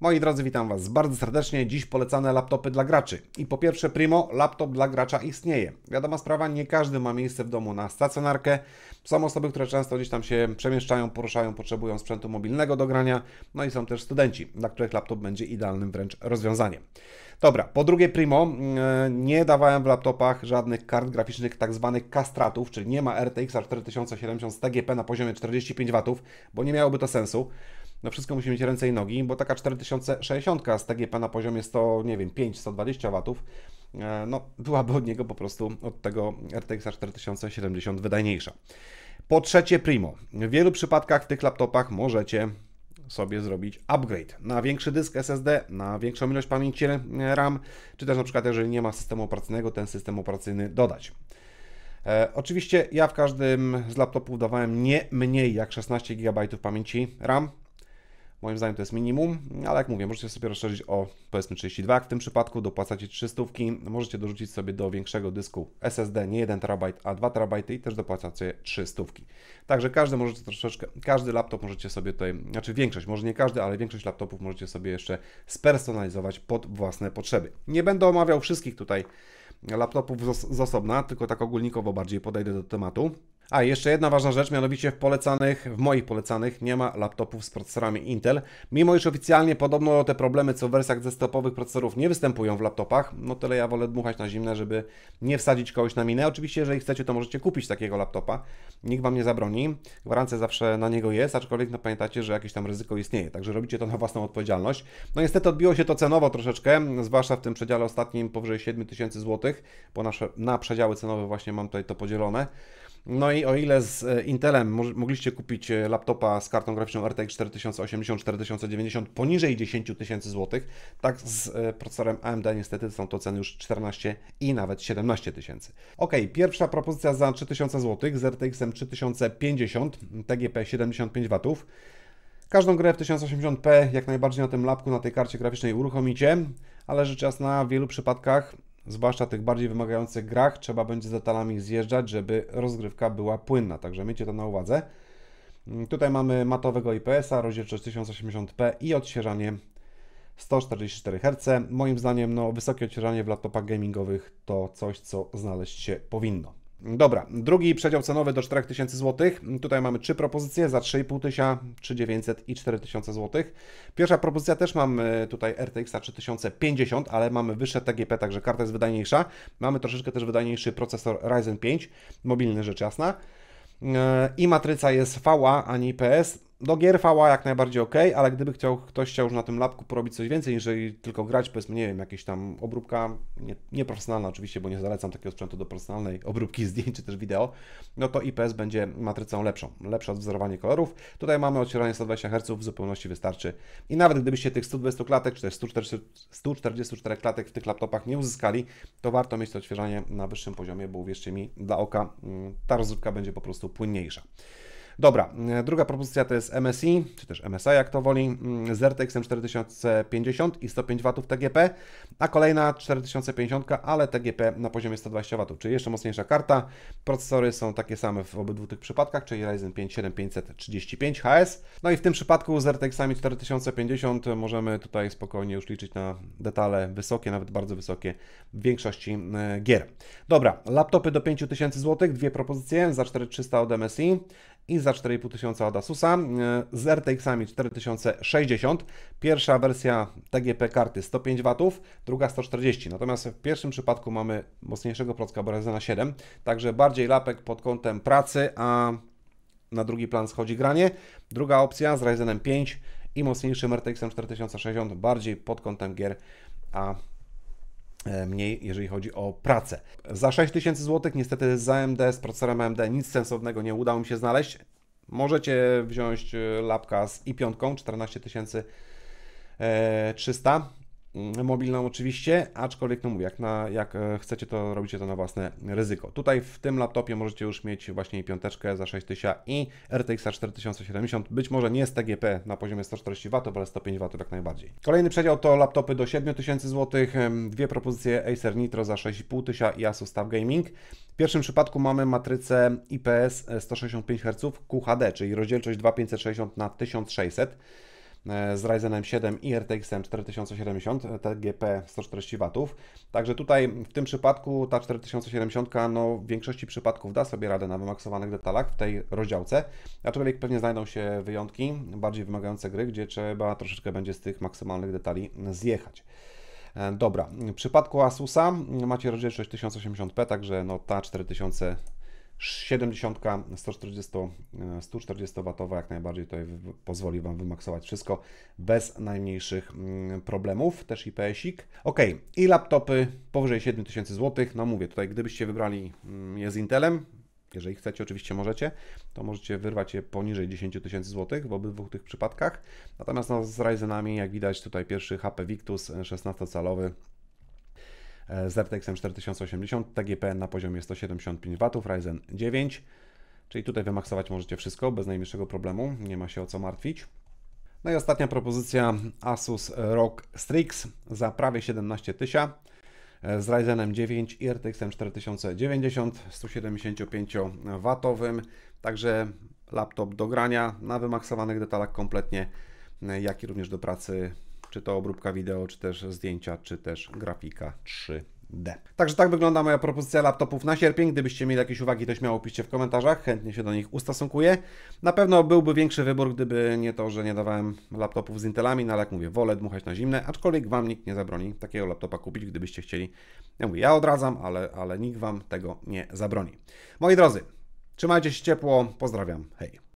Moi drodzy, witam Was bardzo serdecznie. Dziś polecane laptopy dla graczy. I po pierwsze, primo, laptop dla gracza istnieje. Wiadoma sprawa, nie każdy ma miejsce w domu na stacjonarkę. Są osoby, które często gdzieś tam się przemieszczają, poruszają, potrzebują sprzętu mobilnego do grania. No i są też studenci, dla których laptop będzie idealnym wręcz rozwiązaniem. Dobra, po drugie, primo, mm, nie dawałem w laptopach żadnych kart graficznych tak zwanych kastratów, czyli nie ma RTX 4070 z TGP na poziomie 45 W, bo nie miałoby to sensu no wszystko musi mieć ręce i nogi, bo taka 4060 z TGP na poziomie 100, nie wiem, 5-120 watów, e, no byłaby od niego po prostu, od tego RTX 4070 wydajniejsza. Po trzecie Primo. W wielu przypadkach w tych laptopach możecie sobie zrobić upgrade na większy dysk SSD, na większą ilość pamięci e, RAM, czy też na przykład jeżeli nie ma systemu operacyjnego, ten system operacyjny dodać. E, oczywiście ja w każdym z laptopów dawałem nie mniej jak 16 GB pamięci RAM, Moim zdaniem to jest minimum, ale jak mówię, możecie sobie rozszerzyć o powiedzmy 32 w tym przypadku, dopłacacie 300, możecie dorzucić sobie do większego dysku SSD nie 1 TB, a 2 TB i też dopłacacie 300. Także każdy możecie troszeczkę, każdy laptop możecie sobie tutaj, znaczy większość, może nie każdy, ale większość laptopów możecie sobie jeszcze spersonalizować pod własne potrzeby. Nie będę omawiał wszystkich tutaj laptopów z, z osobna, tylko tak ogólnikowo bardziej podejdę do tematu. A, jeszcze jedna ważna rzecz, mianowicie w polecanych, w moich polecanych nie ma laptopów z procesorami Intel. Mimo iż oficjalnie podobno te problemy, co w wersjach desktopowych procesorów nie występują w laptopach, no tyle ja wolę dmuchać na zimne, żeby nie wsadzić kogoś na minę. Oczywiście, jeżeli chcecie, to możecie kupić takiego laptopa. Nikt Wam nie zabroni. Gwarancja zawsze na niego jest, aczkolwiek no pamiętacie, że jakieś tam ryzyko istnieje, także robicie to na własną odpowiedzialność. No niestety odbiło się to cenowo troszeczkę, zwłaszcza w tym przedziale ostatnim powyżej 7000 zł, bo nasze, na przedziały cenowe właśnie mam tutaj to podzielone. No i o ile z e, Intelem mogliście kupić e, laptopa z kartą graficzną RTX 4080, 4090 poniżej 10 tysięcy złotych, tak z e, procesorem AMD niestety są to ceny już 14 i nawet 17 tysięcy. Ok, pierwsza propozycja za 3000 złotych z RTX-em 3050 TGP 75 W. Każdą grę w 1080p jak najbardziej na tym lapku, na tej karcie graficznej uruchomicie, ale rzecz jasna w wielu przypadkach zwłaszcza tych bardziej wymagających grach, trzeba będzie z detalami zjeżdżać, żeby rozgrywka była płynna, także miejcie to na uwadze. Mm, tutaj mamy matowego IPS-a, rozdzielczość 1080p i odświeżanie 144 Hz. Moim zdaniem no, wysokie odświeżanie w laptopach gamingowych to coś, co znaleźć się powinno. Dobra, drugi przedział cenowy do 4000 zł. Tutaj mamy trzy propozycje za 3500, 3900 i 4000 zł. Pierwsza propozycja też mamy e, tutaj RTX 3050, ale mamy wyższe TGP, także karta jest wydajniejsza. Mamy troszeczkę też wydajniejszy procesor Ryzen 5, mobilny rzecz jasna. E, I matryca jest VA, a nie IPS do gier VA jak najbardziej ok, ale gdyby chciał, ktoś chciał już na tym lapku porobić coś więcej niż tylko grać, powiedzmy, nie wiem, jakieś tam obróbka, nie, nieprofesjonalna oczywiście, bo nie zalecam takiego sprzętu do profesjonalnej obróbki zdjęć czy też wideo, no to IPS będzie matrycą lepszą, lepsza wzorowanie kolorów. Tutaj mamy odcieranie 120 Hz, w zupełności wystarczy. I nawet gdybyście tych 120 klatek, czy też 140, 144 klatek w tych laptopach nie uzyskali, to warto mieć to odświeżanie na wyższym poziomie, bo uwierzcie mi, dla oka mm, ta rozrywka będzie po prostu płynniejsza. Dobra, e, druga propozycja to jest MSI, czy też MSI jak to woli, z RTX 4050 i 105 W TGP, a kolejna 4050, ale TGP na poziomie 120 W, czyli jeszcze mocniejsza karta. Procesory są takie same w obydwu tych przypadkach, czyli Ryzen 5 7535HS. No i w tym przypadku z RTX-ami 4050 możemy tutaj spokojnie już liczyć na detale wysokie, nawet bardzo wysokie w większości gier. Dobra, laptopy do 5000 zł, dwie propozycje za 4300 od MSI i za 4,5 tysiąca od Asusa e, z RTX-ami 4060. Pierwsza wersja TGP karty 105 W, druga 140. Natomiast w pierwszym przypadku mamy mocniejszego procka, bo na 7, także bardziej lapek pod kątem pracy, a na drugi plan schodzi granie. Druga opcja z Ryzenem 5 i mocniejszym RTX-em 4060, bardziej pod kątem gier, a E, mniej, jeżeli chodzi o pracę. Za 6000 zł niestety z AMD, z procesorem AMD nic sensownego nie udało mi się znaleźć. Możecie wziąć e, lapka z i5, 14300 Mm, mobilną oczywiście, aczkolwiek no mówię, jak, na, jak e, chcecie to robicie to na własne ryzyko. Tutaj w tym laptopie możecie już mieć właśnie i piąteczkę za 6000 i RTX 4070, być może nie z TGP na poziomie 140 W, ale 105 W jak najbardziej. Kolejny przedział to laptopy do 7000 zł, dwie propozycje Acer Nitro za 6500 i Asus Staff Gaming. W pierwszym przypadku mamy matrycę IPS 165 Hz QHD, czyli rozdzielczość 2560 na 1600 E, z Ryzenem 7 i RTX 4070 TGP 140W. Także tutaj w tym przypadku ta 4070 no, w większości przypadków da sobie radę na wymaksowanych detalach w tej rozdziałce, aczkolwiek pewnie znajdą się wyjątki, bardziej wymagające gry, gdzie trzeba troszeczkę będzie z tych maksymalnych detali zjechać. E, dobra, w przypadku Asusa macie rozdzielczość 1080p, także no ta 4000 70, 140, 140 watowa jak najbardziej tutaj pozwoli Wam wymaksować wszystko bez najmniejszych mm, problemów, też IPS-ik. Ok, i laptopy powyżej 7000 zł. No mówię, tutaj gdybyście wybrali mm, je z Intelem, jeżeli chcecie, oczywiście możecie, to możecie wyrwać je poniżej 10 tysięcy złotych w obydwu tych przypadkach. Natomiast no, z Ryzenami, jak widać, tutaj pierwszy HP Victus 16-calowy e, z RTX 4080, TGPN na poziomie 175 W, Ryzen 9, czyli tutaj wymaksować możecie wszystko bez najmniejszego problemu, nie ma się o co martwić. No i ostatnia propozycja Asus ROG Strix za prawie 17 tysięcy z Ryzenem 9 i RTX 4090 175 W. Także laptop do grania na wymaksowanych detalach kompletnie, jak i również do pracy czy to obróbka wideo, czy też zdjęcia, czy też grafika 3D. Także tak wygląda moja propozycja laptopów na sierpień. Gdybyście mieli jakieś uwagi, to śmiało piszcie w komentarzach, chętnie się do nich ustosunkuję. Na pewno byłby większy wybór, gdyby nie to, że nie dawałem laptopów z Intelami, no ale jak mówię, wolę dmuchać na zimne, aczkolwiek Wam nikt nie zabroni takiego laptopa kupić, gdybyście chcieli. Ja mówię, ja odradzam, ale, ale nikt Wam tego nie zabroni. Moi drodzy, trzymajcie się ciepło, pozdrawiam, hej.